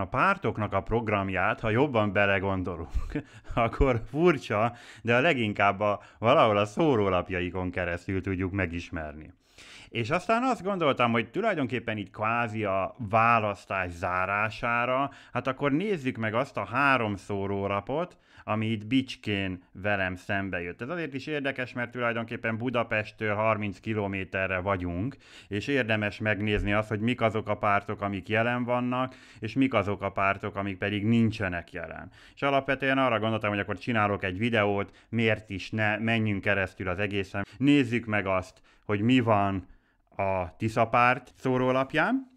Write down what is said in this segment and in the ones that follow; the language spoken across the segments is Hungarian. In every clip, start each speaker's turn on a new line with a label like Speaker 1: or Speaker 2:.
Speaker 1: a pártoknak a programját, ha jobban belegondolunk, akkor furcsa, de a leginkább a, valahol a szórólapjaikon keresztül tudjuk megismerni. És aztán azt gondoltam, hogy tulajdonképpen így kvázi a választás zárására, hát akkor nézzük meg azt a három szórólapot, ami itt Bicskén velem szembe jött. Ez azért is érdekes, mert tulajdonképpen Budapesttől 30 kilométerre vagyunk, és érdemes megnézni azt, hogy mik azok a pártok, amik jelen vannak, és mik azok a pártok, amik pedig nincsenek jelen. És alapvetően arra gondoltam, hogy akkor csinálok egy videót, miért is ne, menjünk keresztül az egészen. Nézzük meg azt, hogy mi van a Tisza párt szórólapján,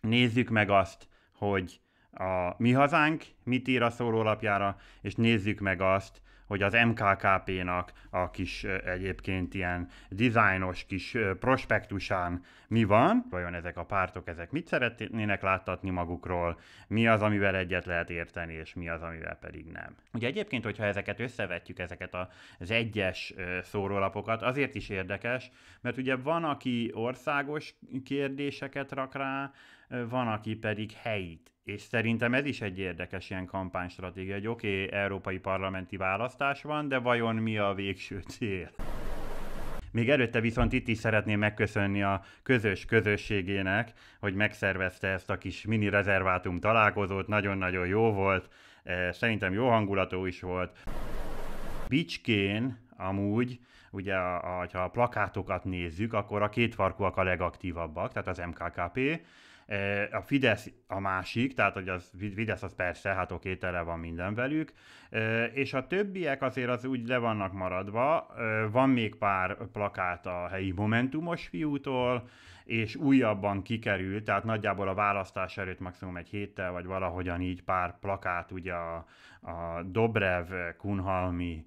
Speaker 1: nézzük meg azt, hogy a Mi Hazánk mit ír a szórólapjára, és nézzük meg azt, hogy az MKKP-nak a kis egyébként ilyen dizájnos kis prospektusán mi van, vajon ezek a pártok, ezek mit szeretnének láttatni magukról, mi az, amivel egyet lehet érteni, és mi az, amivel pedig nem. Ugye egyébként, hogyha ezeket összevetjük, ezeket az egyes szórólapokat, azért is érdekes, mert ugye van, aki országos kérdéseket rak rá, van, aki pedig helyit és szerintem ez is egy érdekes ilyen kampánystratégia, hogy oké, okay, európai parlamenti választás van, de vajon mi a végső cél? Még előtte viszont itt is szeretném megköszönni a közös közösségének, hogy megszervezte ezt a kis mini rezervátum találkozót, nagyon-nagyon jó volt, eh, szerintem jó hangulatú is volt. Bicskén amúgy, ugye ha a plakátokat nézzük, akkor a kétfarkúak a legaktívabbak, tehát az MKKP, a Fidesz a másik, tehát hogy az Fidesz az persze, hát oké, tele van minden velük, és a többiek azért az úgy le vannak maradva, van még pár plakát a helyi Momentumos fiútól, és újabban kikerült, tehát nagyjából a választás előtt maximum egy héttel, vagy valahogyan így pár plakát, ugye a, a Dobrev, Kunhalmi,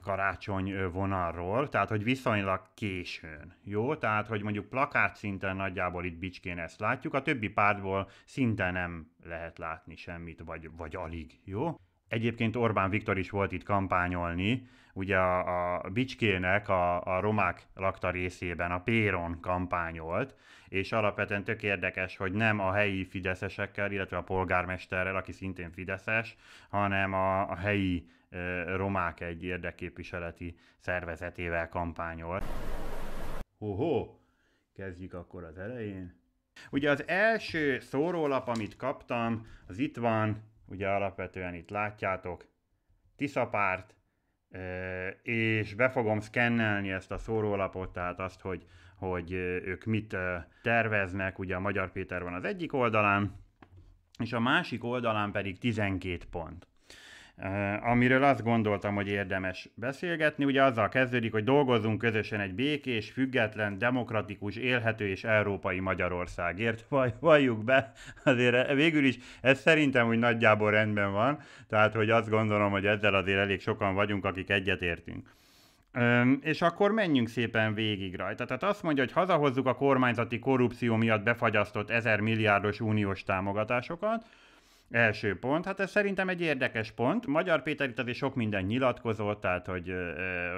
Speaker 1: karácsony vonalról, tehát hogy viszonylag későn, jó? Tehát, hogy mondjuk plakát szinten nagyjából itt bicskén ezt látjuk, a többi pártból szinte nem lehet látni semmit, vagy, vagy alig, jó? Egyébként Orbán Viktor is volt itt kampányolni, ugye a, a Bicskének a, a romák lakta részében a Péron kampányolt, és alapvetően tök érdekes, hogy nem a helyi fideszesekkel, illetve a polgármesterrel, aki szintén fideszes, hanem a, a helyi romák egy érdekképviseleti szervezetével kampányol. Hoho, kezdjük akkor az elején. Ugye az első szórólap, amit kaptam, az itt van, ugye alapvetően itt látjátok, Tiszapárt, és be fogom szkennelni ezt a szórólapot, tehát azt, hogy, hogy ők mit terveznek, ugye a Magyar Péter van az egyik oldalán, és a másik oldalán pedig 12 pont. Eh, amiről azt gondoltam, hogy érdemes beszélgetni. Ugye azzal kezdődik, hogy dolgozzunk közösen egy békés, független, demokratikus, élhető és európai Magyarországért. Vaj, valljuk be, azért végül is ez szerintem úgy nagyjából rendben van, tehát hogy azt gondolom, hogy ezzel azért elég sokan vagyunk, akik egyetértünk. Öm, és akkor menjünk szépen végig rajta. Tehát azt mondja, hogy hazahozzuk a kormányzati korrupció miatt befagyasztott ezer milliárdos uniós támogatásokat, Első pont, hát ez szerintem egy érdekes pont. Magyar Péter itt azért sok minden nyilatkozott, tehát hogy,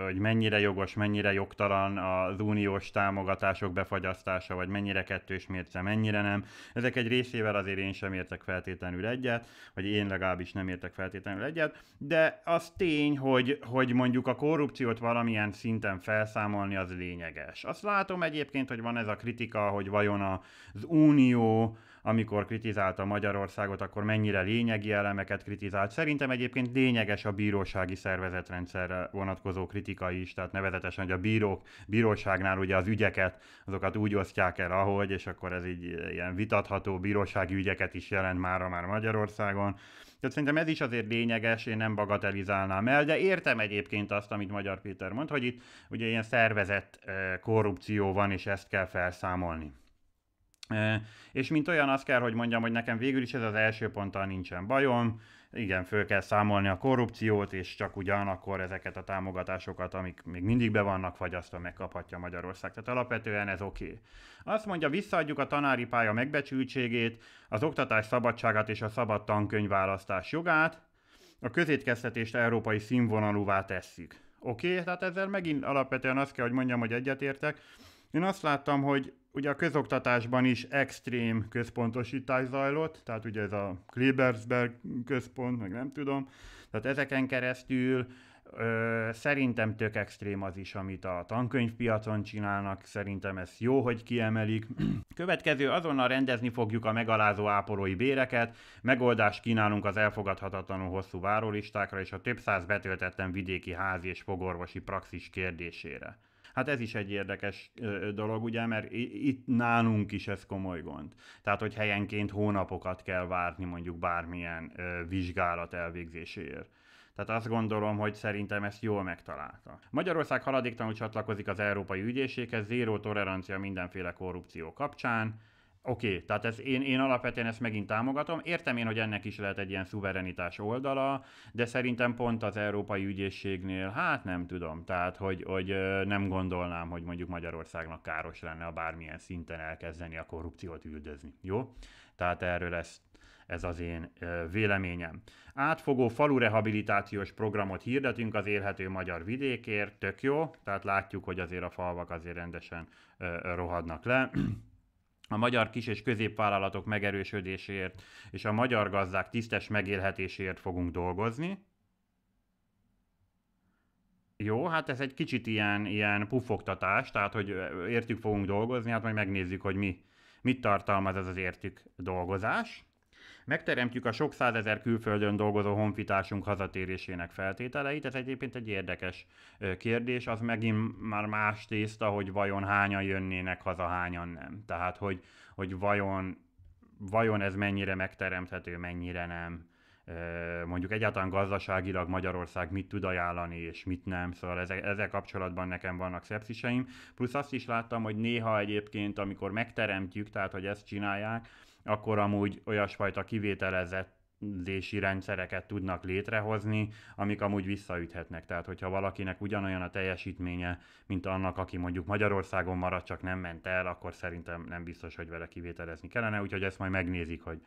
Speaker 1: hogy mennyire jogos, mennyire jogtalan az uniós támogatások befagyasztása, vagy mennyire kettős mérce, mennyire nem. Ezek egy részével azért én sem értek feltétlenül egyet, vagy én legalábbis nem értek feltétlenül egyet, de az tény, hogy, hogy mondjuk a korrupciót valamilyen szinten felszámolni az lényeges. Azt látom egyébként, hogy van ez a kritika, hogy vajon az unió amikor kritizálta Magyarországot, akkor mennyire lényegi elemeket kritizált. Szerintem egyébként lényeges a bírósági szervezetrendszerre vonatkozó kritika is, tehát nevezetesen, hogy a bírók, bíróságnál ugye az ügyeket, azokat úgy osztják el, ahogy, és akkor ez így ilyen vitatható bírósági ügyeket is jelent már már Magyarországon. Tehát szerintem ez is azért lényeges, én nem bagatelizálnám el, de értem egyébként azt, amit Magyar Péter mond, hogy itt ugye ilyen szervezett eh, korrupció van, és ezt kell felszámolni. És mint olyan azt kell, hogy mondjam, hogy nekem végül is ez az első ponttal nincsen bajom, igen, föl kell számolni a korrupciót, és csak ugyanakkor ezeket a támogatásokat, amik még mindig be vannak azt megkaphatja Magyarország. Tehát alapvetően ez oké. Okay. Azt mondja, visszaadjuk a tanári pálya megbecsültségét, az oktatás szabadságát és a szabad tankönyvválasztás jogát, a közétkeztetést európai színvonalúvá tesszük. Oké, okay? tehát ezzel megint alapvetően azt kell, hogy mondjam, hogy egyetértek. Én azt láttam, hogy Ugye a közoktatásban is extrém központosítás zajlott, tehát ugye ez a Klebersberg központ, meg nem tudom. Tehát ezeken keresztül ö, szerintem tök extrém az is, amit a tankönyvpiacon csinálnak, szerintem ez jó, hogy kiemelik. Következő, azonnal rendezni fogjuk a megalázó ápolói béreket, megoldást kínálunk az elfogadhatatlanul hosszú várólistákra és a több száz betöltetlen vidéki házi és fogorvosi praxis kérdésére. Hát ez is egy érdekes dolog, ugye, mert itt nálunk is ez komoly gond. Tehát, hogy helyenként hónapokat kell várni mondjuk bármilyen vizsgálat elvégzéséért. Tehát azt gondolom, hogy szerintem ezt jól megtalálta. Magyarország haladéktanul csatlakozik az Európai Ügyészséghez, zéró tolerancia mindenféle korrupció kapcsán, Oké, okay, tehát ez, én, én alapvetően ezt megint támogatom. Értem én, hogy ennek is lehet egy ilyen szuverenitás oldala, de szerintem pont az Európai Ügyészségnél, hát nem tudom, tehát hogy, hogy nem gondolnám, hogy mondjuk Magyarországnak káros lenne a bármilyen szinten elkezdeni a korrupciót üldözni. Jó? Tehát erről ezt ez az én véleményem. Átfogó rehabilitációs programot hirdetünk az élhető magyar vidékért, tök jó, tehát látjuk, hogy azért a falvak azért rendesen rohadnak le a magyar kis- és középvállalatok megerősödéséért és a magyar gazdák tisztes megélhetéséért fogunk dolgozni. Jó, hát ez egy kicsit ilyen, ilyen pufogtatás, tehát hogy értük fogunk dolgozni, hát majd megnézzük, hogy mi, mit tartalmaz ez az értük dolgozás. Megteremtjük a sok százezer külföldön dolgozó honfitársunk hazatérésének feltételeit. Ez egyébként egy érdekes kérdés, az megint már más tészta, hogy vajon hányan jönnének haza, hányan nem. Tehát, hogy, hogy vajon, vajon ez mennyire megteremthető, mennyire nem mondjuk egyáltalán gazdaságilag Magyarország mit tud ajánlani, és mit nem, szóval ezzel, ezzel kapcsolatban nekem vannak szepsziseim, plusz azt is láttam, hogy néha egyébként, amikor megteremtjük, tehát hogy ezt csinálják, akkor amúgy olyasfajta kivételezési rendszereket tudnak létrehozni, amik amúgy visszaüthetnek. Tehát, hogyha valakinek ugyanolyan a teljesítménye, mint annak, aki mondjuk Magyarországon maradt, csak nem ment el, akkor szerintem nem biztos, hogy vele kivételezni kellene, úgyhogy ezt majd megnézik, hogy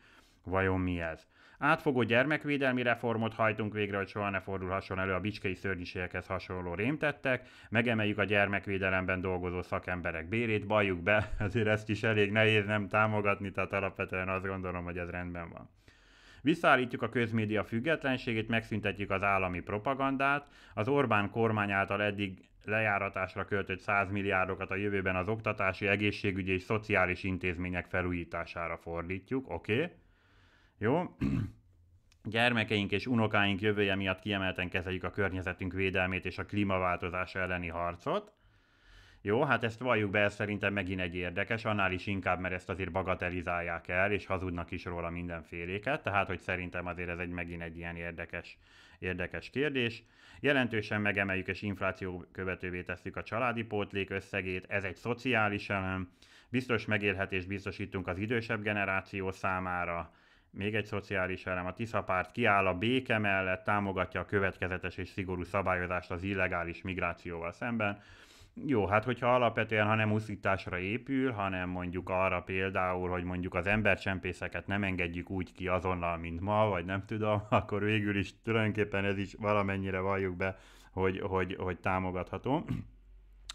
Speaker 1: Vajon mi ez? Átfogó gyermekvédelmi reformot hajtunk végre, hogy soha ne fordulhasson elő a bicskei szörnyűségekhez hasonló rémtettek, megemeljük a gyermekvédelemben dolgozó szakemberek bérét, bajjuk be, azért ezt is elég nehéz nem támogatni, tehát alapvetően azt gondolom, hogy ez rendben van. Visszaállítjuk a közmédia függetlenségét, megszüntetjük az állami propagandát, az Orbán kormány által eddig lejáratásra költött 100 milliárdokat a jövőben az oktatási, egészségügyi és szociális intézmények felújítására fordítjuk, oké? Okay? Jó? Gyermekeink és unokáink jövője miatt kiemelten kezeljük a környezetünk védelmét és a klímaváltozás elleni harcot. Jó, hát ezt valljuk be, ez szerintem megint egy érdekes, annál is inkább, mert ezt azért bagatelizálják el, és hazudnak is róla mindenféléket, tehát hogy szerintem azért ez egy megint egy ilyen érdekes, érdekes kérdés. Jelentősen megemeljük és infláció követővé tesszük a családi pótlék összegét, ez egy szociális elem, biztos megélhetést biztosítunk az idősebb generáció számára, még egy szociális elem, a Tisza párt kiáll a béke mellett, támogatja a következetes és szigorú szabályozást az illegális migrációval szemben. Jó, hát hogyha alapvetően, ha nem uszításra épül, hanem mondjuk arra például, hogy mondjuk az embercsempészeket nem engedjük úgy ki azonnal, mint ma, vagy nem tudom, akkor végül is tulajdonképpen ez is valamennyire valljuk be, hogy, hogy, hogy támogatható.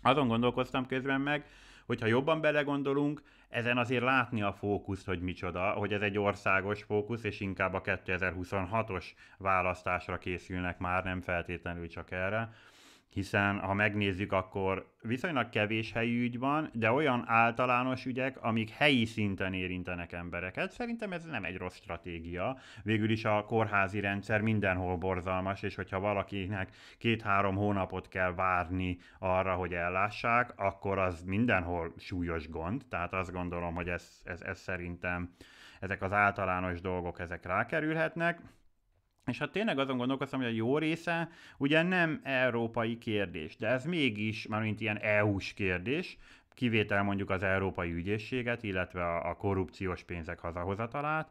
Speaker 1: Azon gondolkoztam közben meg, hogyha jobban belegondolunk, ezen azért látni a fókuszt, hogy micsoda, hogy ez egy országos fókusz, és inkább a 2026-os választásra készülnek már, nem feltétlenül csak erre hiszen ha megnézzük, akkor viszonylag kevés helyi ügy van, de olyan általános ügyek, amik helyi szinten érintenek embereket. Szerintem ez nem egy rossz stratégia. Végül is a kórházi rendszer mindenhol borzalmas, és hogyha valakinek két-három hónapot kell várni arra, hogy ellássák, akkor az mindenhol súlyos gond. Tehát azt gondolom, hogy ez, ez, ez szerintem ezek az általános dolgok, ezek rákerülhetnek. És hát tényleg azon gondolkoztam, hogy a jó része ugye nem európai kérdés, de ez mégis már mint ilyen EU-s kérdés, kivétel mondjuk az Európai Ügyészséget, illetve a, a korrupciós pénzek hazahozatalát,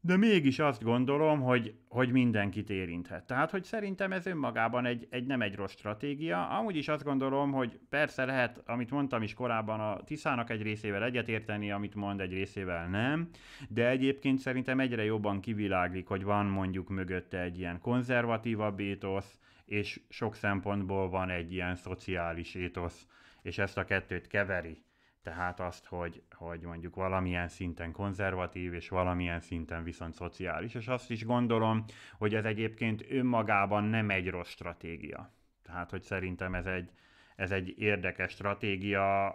Speaker 1: de mégis azt gondolom, hogy, hogy mindenkit érinthet. Tehát, hogy szerintem ez önmagában egy, egy nem egy rossz stratégia. Amúgy is azt gondolom, hogy persze lehet, amit mondtam is korábban, a Tiszának egy részével egyetérteni, amit mond egy részével nem, de egyébként szerintem egyre jobban kiviláglik, hogy van mondjuk mögötte egy ilyen konzervatívabb étosz, és sok szempontból van egy ilyen szociális étosz, és ezt a kettőt keveri. Tehát azt, hogy, hogy mondjuk valamilyen szinten konzervatív, és valamilyen szinten viszont szociális. És azt is gondolom, hogy ez egyébként önmagában nem egy rossz stratégia. Tehát, hogy szerintem ez egy, ez egy érdekes stratégia,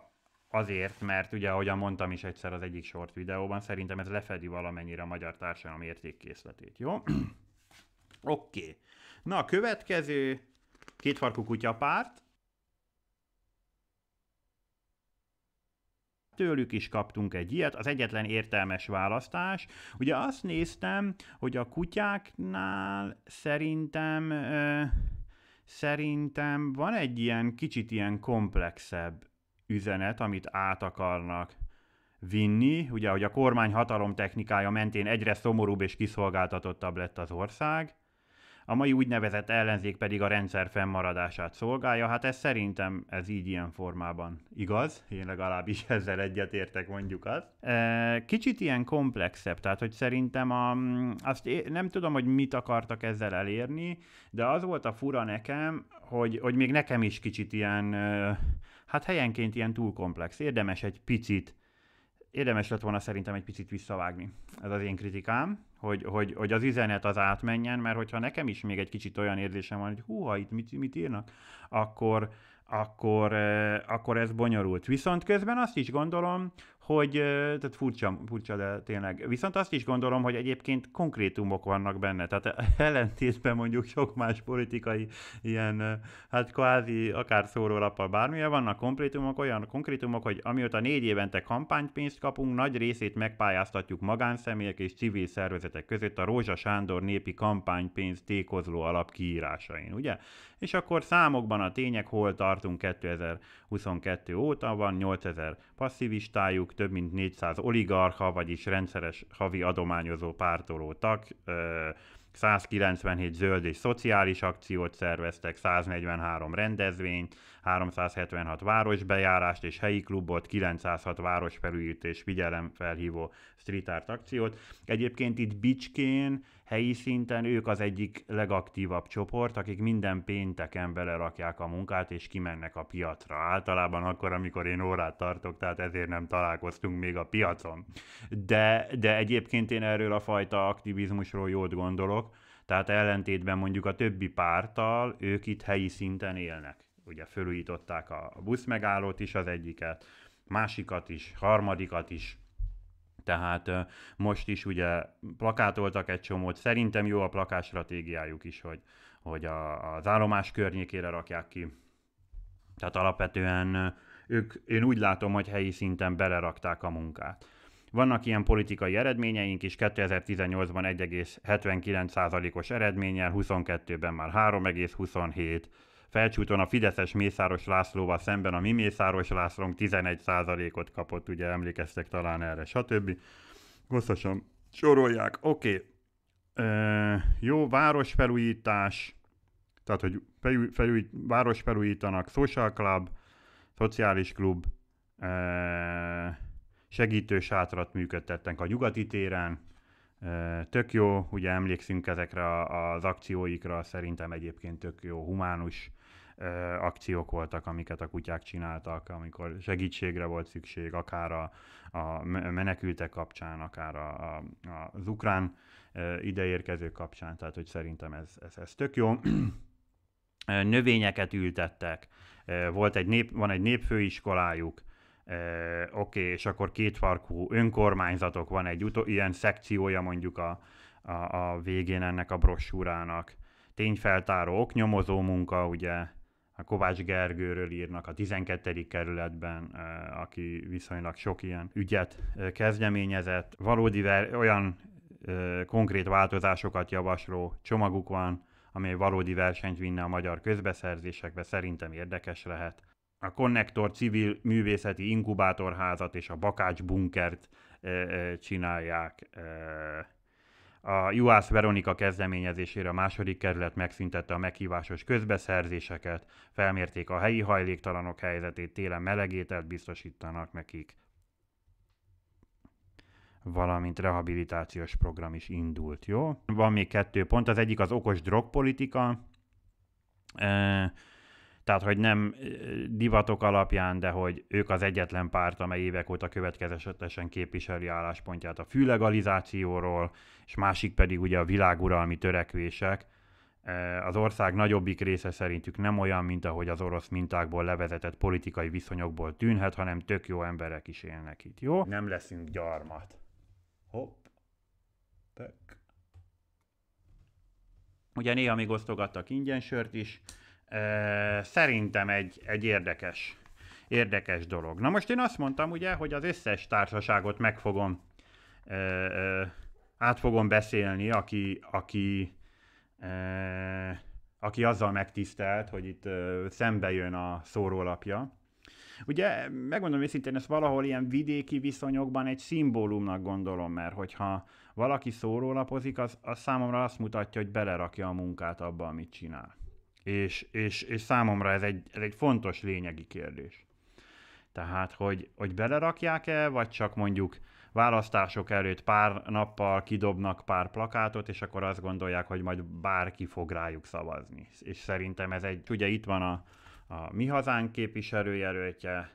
Speaker 1: azért, mert ugye, ahogyan mondtam is egyszer az egyik short videóban, szerintem ez lefedi valamennyire a magyar társadalom értékkészletét, jó? Oké. Okay. Na, a következő kétfarkú kutyapárt, tőlük is kaptunk egy ilyet, az egyetlen értelmes választás. Ugye azt néztem, hogy a kutyáknál szerintem... Ö, szerintem van egy ilyen kicsit ilyen komplexebb üzenet, amit át akarnak vinni, ugye, hogy a kormány hatalom technikája mentén egyre szomorúbb és kiszolgáltatottabb lett az ország, a mai úgynevezett ellenzék pedig a rendszer fennmaradását szolgálja, hát ez szerintem ez így ilyen formában igaz, én legalábbis ezzel egyetértek mondjuk azt. Kicsit ilyen komplexebb, tehát hogy szerintem a, mm, azt é- nem tudom, hogy mit akartak ezzel elérni, de az volt a fura nekem, hogy, hogy még nekem is kicsit ilyen, hát helyenként ilyen túl komplex, érdemes egy picit érdemes lett volna szerintem egy picit visszavágni. Ez az én kritikám, hogy, hogy, hogy az üzenet az átmenjen, mert hogyha nekem is még egy kicsit olyan érzésem van, hogy húha, itt mit, mit írnak, akkor, akkor, eh, akkor ez bonyolult. Viszont közben azt is gondolom, hogy tehát furcsa, furcsa, de tényleg. Viszont azt is gondolom, hogy egyébként konkrétumok vannak benne, tehát ellentétben mondjuk sok más politikai ilyen, hát kvázi akár szórólappal bármilyen vannak konkrétumok, olyan konkrétumok, hogy amióta négy évente kampánypénzt kapunk, nagy részét megpályáztatjuk magánszemélyek és civil szervezetek között a Rózsa Sándor népi kampánypénz tékozló alap kiírásain, ugye? És akkor számokban a tények, hol tartunk 2022 óta, van 8000 passzivistájuk, mondjuk több mint 400 oligarcha, vagyis rendszeres havi adományozó pártoló tag, 197 zöld és szociális akciót szerveztek, 143 rendezvényt, 376 városbejárást és helyi klubot, 906 városfelújítés, felhívó street art akciót. Egyébként itt Bicskén helyi szinten ők az egyik legaktívabb csoport, akik minden pénteken belerakják a munkát, és kimennek a piacra. Általában akkor, amikor én órát tartok, tehát ezért nem találkoztunk még a piacon. De, de egyébként én erről a fajta aktivizmusról jót gondolok, tehát ellentétben mondjuk a többi pártal, ők itt helyi szinten élnek ugye fölújították a, buszmegállót is az egyiket, másikat is, harmadikat is, tehát most is ugye plakátoltak egy csomót, szerintem jó a plakás stratégiájuk is, hogy, hogy a, az állomás környékére rakják ki. Tehát alapvetően ők, én úgy látom, hogy helyi szinten belerakták a munkát. Vannak ilyen politikai eredményeink is, 2018-ban 1,79%-os eredménnyel, 22-ben már Felcsúton a Fideszes Mészáros Lászlóval szemben a mi Mészáros Lászlónk 11%-ot kapott, ugye emlékeztek talán erre, stb. Hosszasan sorolják. Oké, okay. uh, jó, városfelújítás, tehát, hogy felül, felül, városfelújítanak, social club, szociális klub, uh, segítő sátrat működtettek a nyugati téren, Tök jó, ugye emlékszünk ezekre az akcióikra, szerintem egyébként tök jó humánus akciók voltak, amiket a kutyák csináltak, amikor segítségre volt szükség, akár a, a menekültek kapcsán, akár a, a, az ukrán ideérkező kapcsán, tehát hogy szerintem ez, ez, ez tök jó. Növényeket ültettek, volt egy nép, van egy népfőiskolájuk, oké, okay, és akkor kétfarkú önkormányzatok, van egy utó, ilyen szekciója mondjuk a, a, a végén ennek a brosúrának. Tényfeltáró, oknyomozó munka, ugye a Kovács Gergőről írnak a 12. kerületben, aki viszonylag sok ilyen ügyet kezdeményezett. Valódi olyan konkrét változásokat javasló csomaguk van, amely valódi versenyt vinne a magyar közbeszerzésekbe, szerintem érdekes lehet a Konnektor civil művészeti inkubátorházat és a Bakács bunkert csinálják. A Juhász Veronika kezdeményezésére a második kerület megszüntette a meghívásos közbeszerzéseket, felmérték a helyi hajléktalanok helyzetét, télen melegételt biztosítanak nekik. Valamint rehabilitációs program is indult, jó? Van még kettő pont, az egyik az okos drogpolitika, tehát, hogy nem divatok alapján, de hogy ők az egyetlen párt, amely évek óta következetesen képviseli álláspontját a fülegalizációról, és másik pedig ugye a világuralmi törekvések. Az ország nagyobbik része szerintük nem olyan, mint ahogy az orosz mintákból levezetett politikai viszonyokból tűnhet, hanem tök jó emberek is élnek itt, jó? Nem leszünk gyarmat. Hopp. Tök. Ugye néha még osztogattak ingyen sört is, szerintem egy, egy érdekes, érdekes dolog. Na most én azt mondtam ugye, hogy az összes társaságot meg fogom, át fogom beszélni, aki, aki, aki azzal megtisztelt, hogy itt szembe jön a szórólapja. Ugye, megmondom őszintén, ezt valahol ilyen vidéki viszonyokban egy szimbólumnak gondolom, mert hogyha valaki szórólapozik, az, az számomra azt mutatja, hogy belerakja a munkát abba, amit csinál. És, és, és számomra ez egy, ez egy fontos lényegi kérdés. Tehát, hogy, hogy belerakják-e, vagy csak mondjuk választások előtt pár nappal kidobnak pár plakátot, és akkor azt gondolják, hogy majd bárki fog rájuk szavazni. És szerintem ez egy, ugye itt van a, a mi hazánk képviselőjelöltje,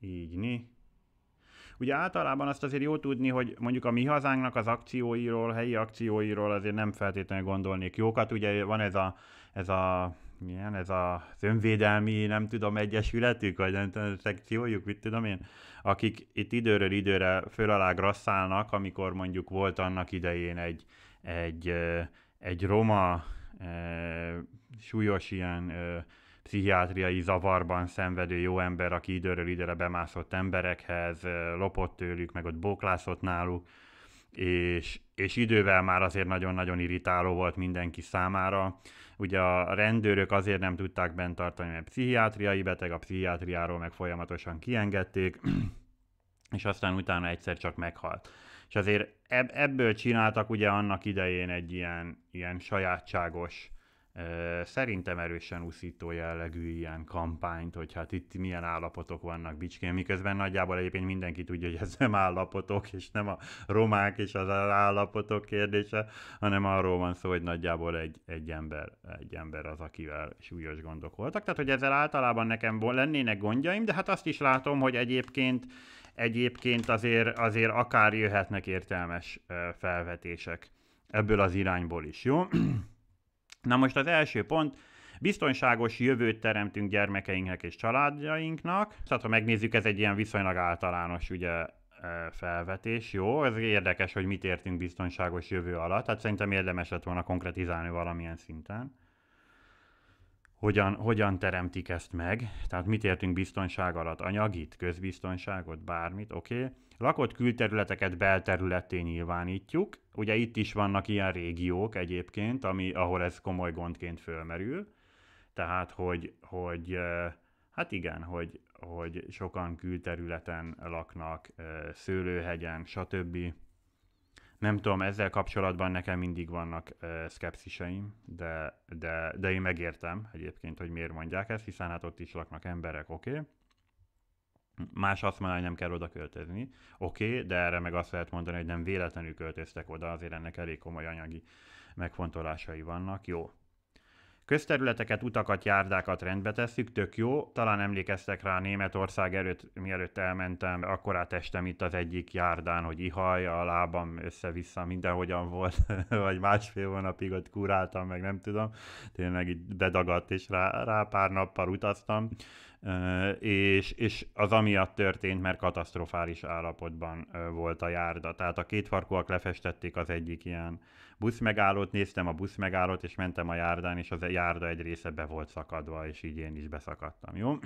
Speaker 1: így ni, Ugye általában azt azért jó tudni, hogy mondjuk a mi hazánknak az akcióiról, helyi akcióiról azért nem feltétlenül gondolnék jókat. Ugye van ez a, ez a milyen ez a önvédelmi, nem tudom, egyesületük, vagy nem tudom, szekciójuk, mit tudom én, akik itt időről időre föl alá grasszálnak, amikor mondjuk volt annak idején egy, egy, egy roma e, súlyos ilyen e, pszichiátriai zavarban szenvedő jó ember, aki időről időre bemászott emberekhez, lopott tőlük, meg ott bóklászott náluk, és, és idővel már azért nagyon-nagyon irritáló volt mindenki számára. Ugye a rendőrök azért nem tudták bent tartani, mert pszichiátriai beteg, a pszichiátriáról meg folyamatosan kiengedték, és aztán utána egyszer csak meghalt. És azért ebből csináltak ugye annak idején egy ilyen, ilyen sajátságos szerintem erősen úszító jellegű ilyen kampányt, hogy hát itt milyen állapotok vannak Bicskén, miközben nagyjából egyébként mindenki tudja, hogy ez nem állapotok, és nem a romák és az állapotok kérdése, hanem arról van szó, hogy nagyjából egy, egy, ember, egy ember az, akivel súlyos gondok voltak. Tehát, hogy ezzel általában nekem lennének gondjaim, de hát azt is látom, hogy egyébként egyébként azért, azért akár jöhetnek értelmes felvetések ebből az irányból is, jó? Na most az első pont, biztonságos jövőt teremtünk gyermekeinknek és családjainknak. Tehát ha megnézzük, ez egy ilyen viszonylag általános ugye, felvetés, jó, ez érdekes, hogy mit értünk biztonságos jövő alatt, tehát szerintem érdemes lett volna konkretizálni valamilyen szinten hogyan, hogyan teremtik ezt meg, tehát mit értünk biztonság alatt, anyagit, közbiztonságot, bármit, oké. Okay. Lakott külterületeket belterületén nyilvánítjuk, ugye itt is vannak ilyen régiók egyébként, ami, ahol ez komoly gondként fölmerül, tehát hogy, hogy hát igen, hogy, hogy sokan külterületen laknak, szőlőhegyen, stb nem tudom, ezzel kapcsolatban nekem mindig vannak uh, szkepsziseim, de, de, de én megértem egyébként, hogy miért mondják ezt, hiszen hát ott is laknak emberek, oké. Okay. Más azt mondja, hogy nem kell oda költözni, oké, okay, de erre meg azt lehet mondani, hogy nem véletlenül költöztek oda, azért ennek elég komoly anyagi megfontolásai vannak, jó. Közterületeket, utakat, járdákat rendbe tesszük, tök jó. Talán emlékeztek rá Németország előtt, mielőtt elmentem, akkor átestem itt az egyik járdán, hogy ihaj, a lábam össze-vissza mindenhogyan volt, vagy másfél hónapig ott kuráltam, meg nem tudom. Tényleg itt bedagadt, és rá, rá pár nappal utaztam és, és az amiatt történt, mert katasztrofális állapotban volt a járda. Tehát a két farkúak lefestették az egyik ilyen buszmegállót, néztem a buszmegállót, és mentem a járdán, és az a járda egy része be volt szakadva, és így én is beszakadtam, jó?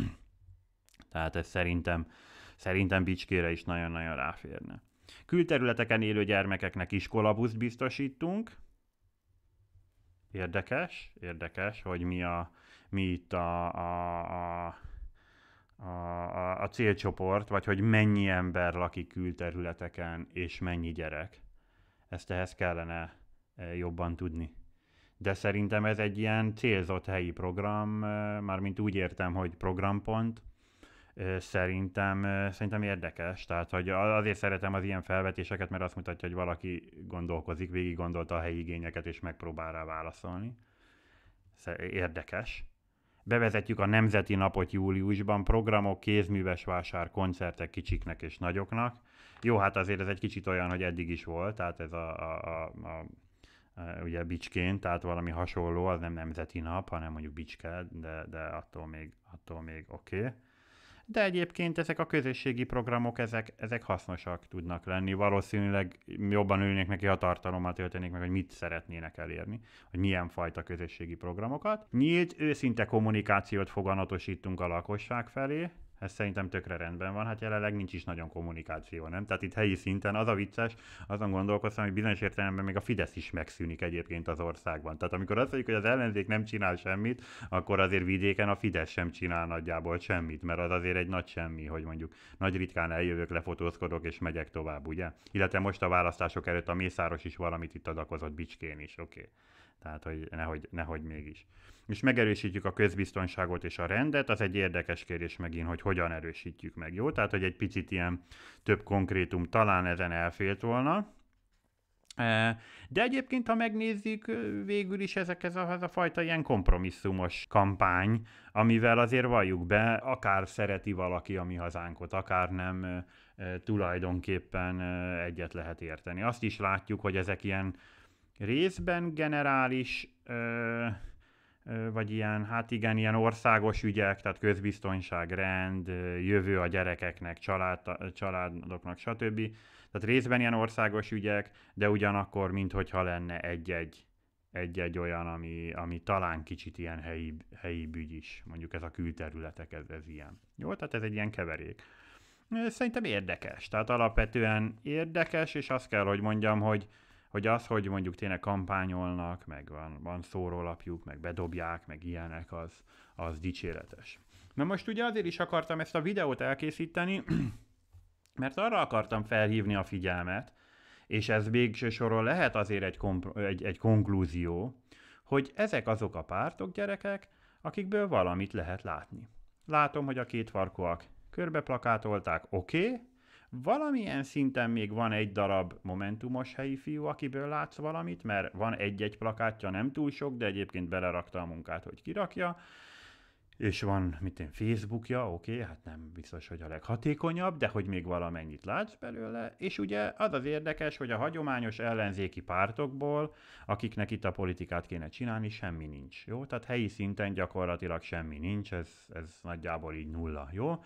Speaker 1: Tehát ez szerintem, szerintem Bicskére is nagyon-nagyon ráférne. Külterületeken élő gyermekeknek iskolabuszt biztosítunk. Érdekes, érdekes, hogy mi, a, mi itt a, a, a a, a, a célcsoport, vagy hogy mennyi ember lakik külterületeken, és mennyi gyerek. Ezt ehhez kellene e, jobban tudni. De szerintem ez egy ilyen célzott helyi program, e, mármint úgy értem, hogy programpont, e, szerintem, szerintem érdekes. Tehát, hogy azért szeretem az ilyen felvetéseket, mert azt mutatja, hogy valaki gondolkozik, végig gondolta a helyi igényeket, és megpróbál rá válaszolni. Érdekes. Bevezetjük a Nemzeti Napot júliusban, programok, kézműves vásár, koncertek kicsiknek és nagyoknak. Jó, hát azért ez egy kicsit olyan, hogy eddig is volt, tehát ez a, a, a, a ugye bicsként, tehát valami hasonló, az nem nemzeti nap, hanem mondjuk bicske, de, de attól még, attól még oké. Okay de egyébként ezek a közösségi programok, ezek, ezek hasznosak tudnak lenni. Valószínűleg jobban ülnék neki, a tartalommal töltenék meg, hogy mit szeretnének elérni, hogy milyen fajta közösségi programokat. Nyílt, őszinte kommunikációt foganatosítunk a lakosság felé, ez szerintem tökre rendben van, hát jelenleg nincs is nagyon kommunikáció, nem? Tehát itt helyi szinten az a vicces, azon gondolkoztam, hogy bizonyos értelemben még a Fidesz is megszűnik egyébként az országban. Tehát amikor azt mondjuk, hogy az ellenzék nem csinál semmit, akkor azért vidéken a Fidesz sem csinál nagyjából semmit, mert az azért egy nagy semmi, hogy mondjuk nagy ritkán eljövök, lefotózkodok és megyek tovább, ugye? Illetve most a választások előtt a Mészáros is valamit itt adakozott Bicskén is, oké. Okay. Tehát, hogy nehogy, nehogy mégis. És megerősítjük a közbiztonságot és a rendet, az egy érdekes kérdés megint, hogy hogyan erősítjük meg, jó? Tehát, hogy egy picit ilyen több konkrétum talán ezen elfélt volna. De egyébként, ha megnézzük, végül is ezek ez a, ez a fajta ilyen kompromisszumos kampány, amivel azért valljuk be, akár szereti valaki a mi hazánkot, akár nem, tulajdonképpen egyet lehet érteni. Azt is látjuk, hogy ezek ilyen részben generális, ö, ö, vagy ilyen, hát igen, ilyen országos ügyek, tehát közbiztonság, rend, jövő a gyerekeknek, család, családoknak, stb. Tehát részben ilyen országos ügyek, de ugyanakkor, mintha lenne egy-egy egy-egy olyan, ami, ami talán kicsit ilyen helyi, helyi ügy is. Mondjuk ez a külterületek, ez, ez ilyen. Jó, tehát ez egy ilyen keverék. Szerintem érdekes. Tehát alapvetően érdekes, és azt kell, hogy mondjam, hogy hogy az, hogy mondjuk tényleg kampányolnak, meg van, van szórólapjuk, meg bedobják, meg ilyenek, az, az dicséretes. Na most ugye azért is akartam ezt a videót elkészíteni, mert arra akartam felhívni a figyelmet, és ez végső soron lehet azért egy, komp- egy, egy konklúzió, hogy ezek azok a pártok, gyerekek, akikből valamit lehet látni. Látom, hogy a két farkóak körbe plakátolták, oké, okay, Valamilyen szinten még van egy darab momentumos helyi fiú, akiből látsz valamit, mert van egy-egy plakátja, nem túl sok, de egyébként belerakta a munkát, hogy kirakja és van, mit én, Facebookja, oké, okay, hát nem biztos, hogy a leghatékonyabb, de hogy még valamennyit látsz belőle, és ugye az az érdekes, hogy a hagyományos ellenzéki pártokból, akiknek itt a politikát kéne csinálni, semmi nincs, jó? Tehát helyi szinten gyakorlatilag semmi nincs, ez, ez nagyjából így nulla, jó?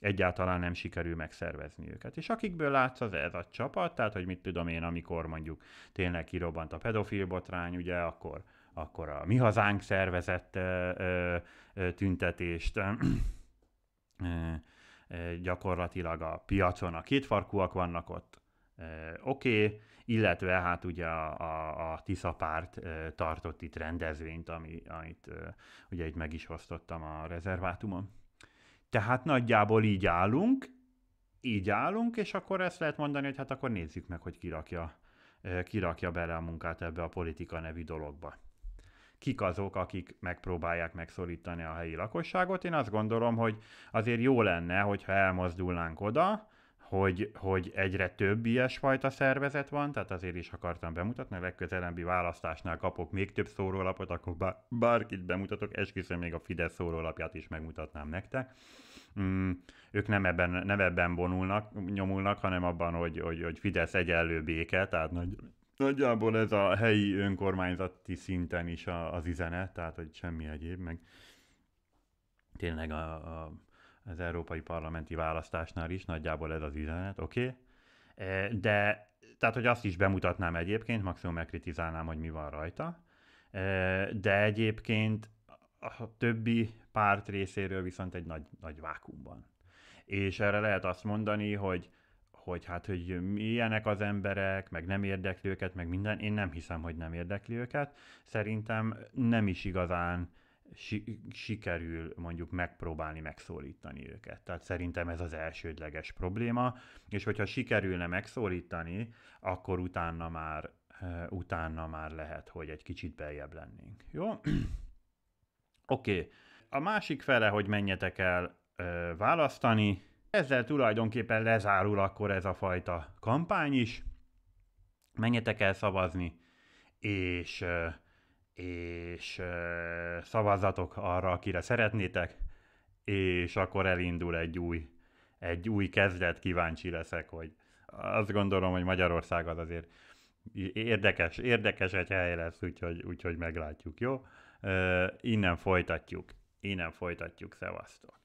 Speaker 1: egyáltalán nem sikerül megszervezni őket. És akikből látsz, az ez a csapat, tehát hogy mit tudom én, amikor mondjuk tényleg kirobbant a pedofil botrány, ugye, akkor, akkor a mi hazánk szervezett ö, ö, ö, tüntetést, ö, ö, gyakorlatilag a piacon a kétfarkúak vannak ott, oké, okay, illetve hát ugye a, a, a Tisza párt tartott itt rendezvényt, ami, amit ugye itt meg is hoztottam a rezervátumon. Tehát nagyjából így állunk, így állunk, és akkor ezt lehet mondani, hogy hát akkor nézzük meg, hogy kirakja, kirakja bele a munkát ebbe a politika nevű dologba. Kik azok, akik megpróbálják megszorítani a helyi lakosságot? Én azt gondolom, hogy azért jó lenne, hogyha elmozdulnánk oda, hogy, hogy egyre több ilyesfajta szervezet van, tehát azért is akartam bemutatni, a legközelebbi választásnál kapok még több szórólapot, akkor bár, bárkit bemutatok, esküszöm még a Fidesz szórólapját is megmutatnám nektek. Mm, ők nem ebben, nem ebben vonulnak, nyomulnak, hanem abban, hogy, hogy, hogy Fidesz egyenlő béke, tehát nagy, nagyjából ez a helyi önkormányzati szinten is a, az üzenet, tehát hogy semmi egyéb, meg tényleg a, a az európai parlamenti választásnál is, nagyjából ez az üzenet, oké? Okay? E, de, tehát, hogy azt is bemutatnám egyébként, maximum megkritizálnám, hogy mi van rajta, e, de egyébként a többi párt részéről viszont egy nagy, nagy van. És erre lehet azt mondani, hogy hogy hát, hogy milyenek az emberek, meg nem érdekli őket, meg minden, én nem hiszem, hogy nem érdekli őket. Szerintem nem is igazán si- sikerül mondjuk megpróbálni megszólítani őket. Tehát szerintem ez az elsődleges probléma, és hogyha sikerülne megszólítani, akkor utána már, utána már lehet, hogy egy kicsit beljebb lennénk. Jó? Oké. okay. A másik fele, hogy menjetek el ö, választani, ezzel tulajdonképpen lezárul akkor ez a fajta kampány is. Menjetek el szavazni, és ö, és szavazatok arra, akire szeretnétek, és akkor elindul egy új, egy új kezdet, kíváncsi leszek, hogy azt gondolom, hogy Magyarország az azért érdekes, érdekes egy hely lesz, úgyhogy, úgyhogy meglátjuk, jó? Innen folytatjuk, innen folytatjuk, szevasztok!